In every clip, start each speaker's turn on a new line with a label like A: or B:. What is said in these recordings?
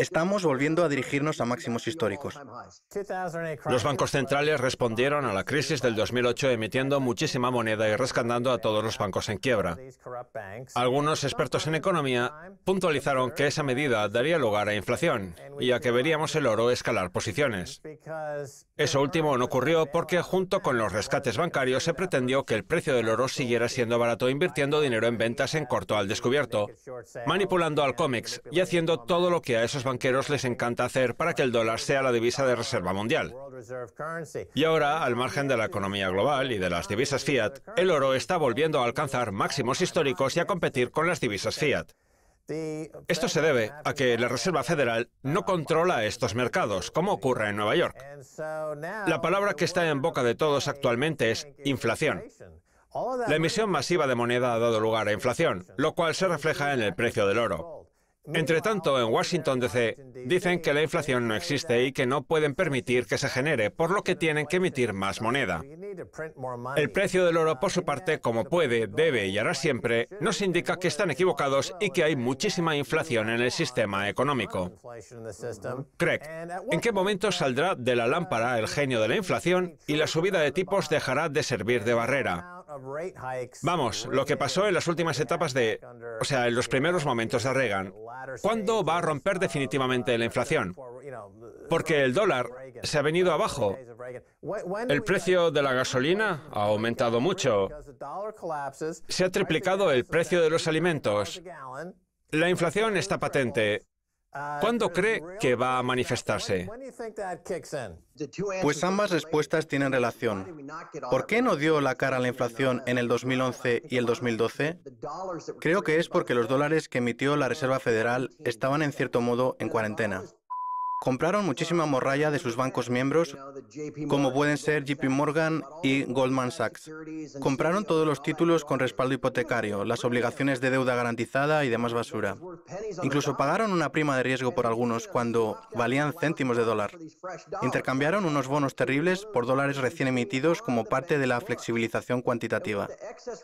A: Estamos volviendo a dirigirnos a máximos históricos. Los bancos centrales respondieron a la crisis del 2008 emitiendo muchísima moneda y rescatando a todos los bancos en quiebra. Algunos expertos en economía puntualizaron que esa medida daría lugar a inflación y a que veríamos el oro escalar posiciones. Eso último no ocurrió porque junto con los rescates bancarios se pretendió que el precio del oro siguiera siendo barato invirtiendo dinero en ventas en corto al descubierto, manipulando al cómics y haciendo todo lo que a esos banqueros les encanta hacer para que el dólar sea la divisa de reserva mundial. Y ahora, al margen de la economía global y de las divisas fiat, el oro está volviendo a alcanzar máximos históricos y a competir con las divisas fiat. Esto se debe a que la Reserva Federal no controla estos mercados, como ocurre en Nueva York. La palabra que está en boca de todos actualmente es inflación. La emisión masiva de moneda ha dado lugar a inflación, lo cual se refleja en el precio del oro. Entre tanto, en Washington DC dicen que la inflación no existe y que no pueden permitir que se genere, por lo que tienen que emitir más moneda. El precio del oro, por su parte, como puede, debe y hará siempre, nos indica que están equivocados y que hay muchísima inflación en el sistema económico. Craig, ¿en qué momento saldrá de la lámpara el genio de la inflación y la subida de tipos dejará de servir de barrera? Vamos, lo que pasó en las últimas etapas de, o sea, en los primeros momentos de Reagan. ¿Cuándo va a romper uh, definitivamente la inflación? Porque el dólar se ha venido abajo. El precio de la gasolina ha aumentado mucho. Se ha triplicado el precio de los alimentos. La inflación está patente. ¿Cuándo cree que va a manifestarse? Pues
B: ambas respuestas tienen relación. ¿Por qué no dio la cara a la inflación en el 2011 y el 2012? Creo que es porque los dólares que emitió la Reserva Federal estaban en cierto modo en cuarentena. Compraron muchísima morralla de sus bancos miembros, como pueden ser JP Morgan y Goldman Sachs. Compraron todos los títulos con respaldo hipotecario, las obligaciones de deuda garantizada y demás basura. Incluso pagaron una prima de riesgo por algunos cuando valían céntimos de dólar. Intercambiaron unos bonos terribles por dólares recién emitidos como parte de la flexibilización cuantitativa.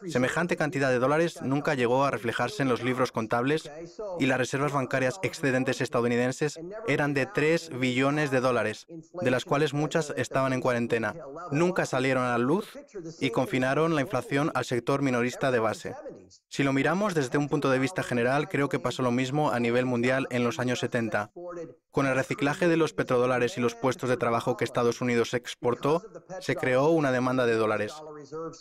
B: Semejante cantidad de dólares nunca llegó a reflejarse en los libros contables y las reservas bancarias excedentes estadounidenses eran de tres 3 billones de dólares, de las cuales muchas estaban en cuarentena. Nunca salieron a la luz y confinaron la inflación al sector minorista de base. Si lo miramos desde un punto de vista general, creo que pasó lo mismo a nivel mundial en los años 70. Con el reciclaje de los petrodólares y los puestos de trabajo que Estados Unidos exportó, se creó una demanda de dólares.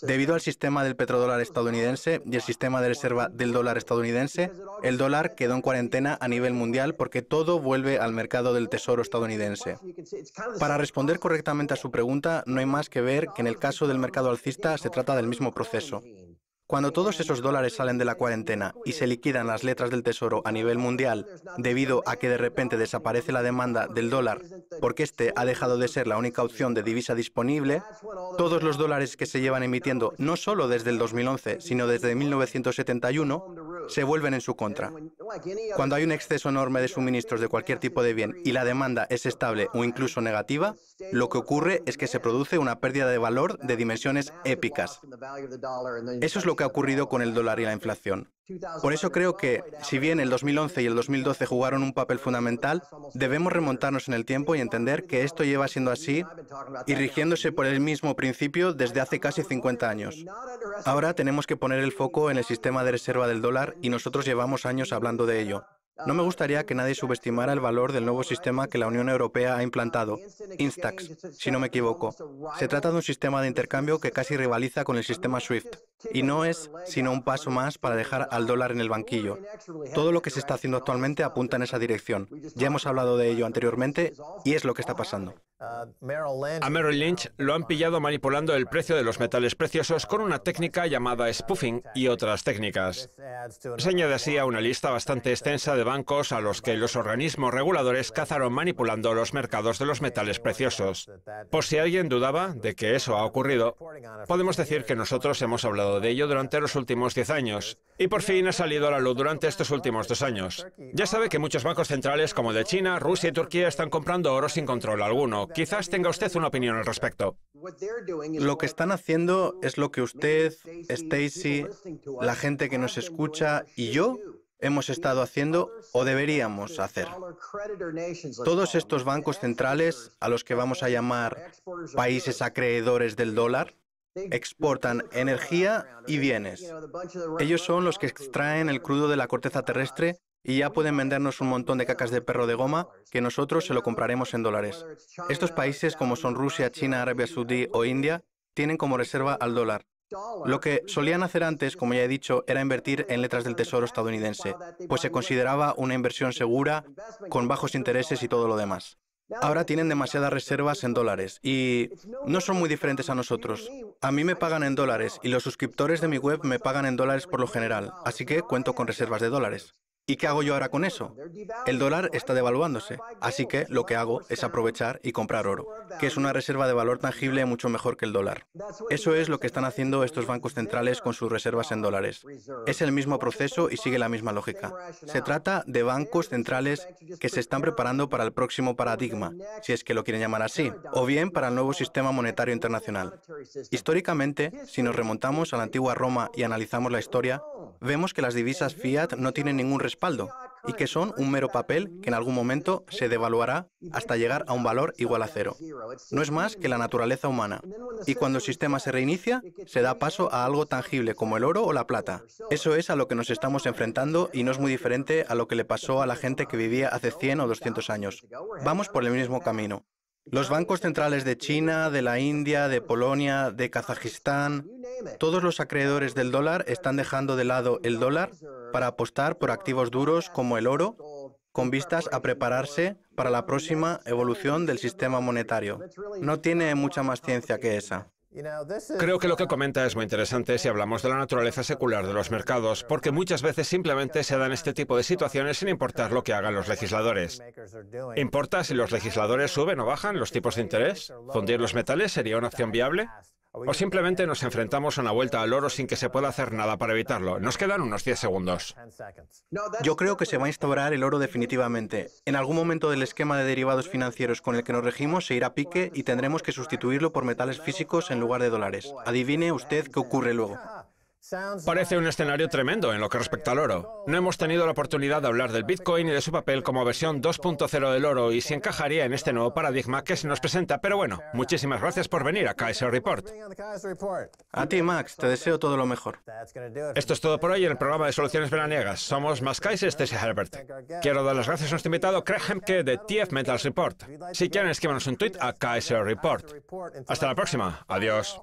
B: Debido al sistema del petrodólar estadounidense y el sistema de reserva del dólar estadounidense, el dólar quedó en cuarentena a nivel mundial porque todo vuelve al mercado del Tesoro estadounidense. Para responder correctamente a su pregunta, no hay más que ver que en el caso del mercado alcista se trata del mismo proceso. Cuando todos esos dólares salen de la cuarentena y se liquidan las letras del tesoro a nivel mundial, debido a que de repente desaparece la demanda del dólar, porque este ha dejado de ser la única opción de divisa disponible, todos los dólares que se llevan emitiendo, no solo desde el 2011, sino desde 1971, se vuelven en su contra. Cuando hay un exceso enorme de suministros de cualquier tipo de bien y la demanda es estable o incluso negativa, lo que ocurre es que se produce una pérdida de valor de dimensiones épicas. Eso es lo que ha ocurrido con el dólar y la inflación. Por eso creo que, si bien el 2011 y el 2012 jugaron un papel fundamental, debemos remontarnos en el tiempo y entender que esto lleva siendo así y rigiéndose por el mismo principio desde hace casi 50 años. Ahora tenemos que poner el foco en el sistema de reserva del dólar y nosotros llevamos años hablando de ello. No me gustaría que nadie subestimara el valor del nuevo sistema que la Unión Europea ha implantado, Instax, si no me equivoco. Se trata de un sistema de intercambio que casi rivaliza con el sistema SWIFT, y no es sino un paso más para dejar al dólar en el banquillo. Todo lo que se está haciendo actualmente apunta en esa dirección. Ya hemos hablado de ello anteriormente y es lo que está pasando. A Merrill
A: Lynch lo han pillado manipulando el precio de los metales preciosos con una técnica llamada spoofing y otras técnicas. Se añade así a una lista bastante extensa de bancos a los que los organismos reguladores cazaron manipulando los mercados de los metales preciosos. Por si alguien dudaba de que eso ha ocurrido, podemos decir que nosotros hemos hablado de ello durante los últimos 10 años y por fin ha salido a la luz durante estos últimos dos años. Ya sabe que muchos bancos centrales como el de China, Rusia y Turquía están comprando oro sin control alguno
B: Quizás tenga usted una opinión al respecto. Lo que están haciendo es lo que usted, Stacy, la gente que nos escucha y yo hemos estado haciendo o deberíamos hacer. Todos estos bancos centrales, a los que vamos a llamar países acreedores del dólar, exportan energía y bienes. Ellos son los que extraen el crudo de la corteza terrestre y ya pueden vendernos un montón de cacas de perro de goma que nosotros se lo compraremos en dólares. Estos países como son Rusia, China, Arabia Saudí o India tienen como reserva al dólar. Lo que solían hacer antes, como ya he dicho, era invertir en letras del Tesoro estadounidense, pues se consideraba una inversión segura, con bajos intereses y todo lo demás. Ahora tienen demasiadas reservas en dólares y no son muy diferentes a nosotros. A mí me pagan en dólares y los suscriptores de mi web me pagan en dólares por lo general, así que cuento con reservas de dólares. ¿Y qué hago yo ahora con eso? El dólar está devaluándose, así que lo que hago es aprovechar y comprar oro, que es una reserva de valor tangible mucho mejor que el dólar. Eso es lo que están haciendo estos bancos centrales con sus reservas en dólares. Es el mismo proceso y sigue la misma lógica. Se trata de bancos centrales que se están preparando para el próximo paradigma, si es que lo quieren llamar así, o bien para el nuevo sistema monetario internacional. Históricamente, si nos remontamos a la antigua Roma y analizamos la historia, vemos que las divisas fiat no tienen ningún respaldo y que son un mero papel que en algún momento se devaluará hasta llegar a un valor igual a cero. No es más que la naturaleza humana. Y cuando el sistema se reinicia, se da paso a algo tangible como el oro o la plata. Eso es a lo que nos estamos enfrentando y no es muy diferente a lo que le pasó a la gente que vivía hace 100 o 200 años. Vamos por el mismo camino. Los bancos centrales de China, de la India, de Polonia, de Kazajistán, todos los acreedores del dólar están dejando de lado el dólar para apostar por activos duros como el oro, con vistas a prepararse para la próxima evolución del sistema monetario. No tiene mucha más ciencia que esa. Creo que lo que comenta es muy interesante
A: si hablamos de la naturaleza secular de los mercados, porque muchas veces simplemente se dan este tipo de situaciones sin importar lo que hagan los legisladores. ¿Importa si los legisladores suben o bajan los tipos de interés? ¿Fundir los metales sería una opción viable? O simplemente nos enfrentamos a una vuelta
B: al oro sin que se pueda hacer nada para evitarlo. Nos quedan unos 10 segundos. Yo creo que se va a instaurar el oro definitivamente. En algún momento del esquema de derivados financieros con el que nos regimos se irá a pique y tendremos que sustituirlo por metales físicos en lugar de dólares. Adivine usted qué ocurre luego.
A: Parece un escenario tremendo en lo que respecta al oro. No hemos tenido la oportunidad de hablar del Bitcoin y de su papel como versión 2.0 del oro y si encajaría en este nuevo paradigma que se nos presenta. Pero bueno, muchísimas gracias por venir a Kaiser Report. A ti, Max, te deseo todo lo mejor. Esto es todo por hoy en el programa de Soluciones Veraniegas. Somos Max Kaiser, este es Herbert. Quiero dar las gracias a nuestro invitado Craig Hemke de TF Metals Report. Si quieren, escríbanos un tweet a Kaiser Report. Hasta la próxima. Adiós.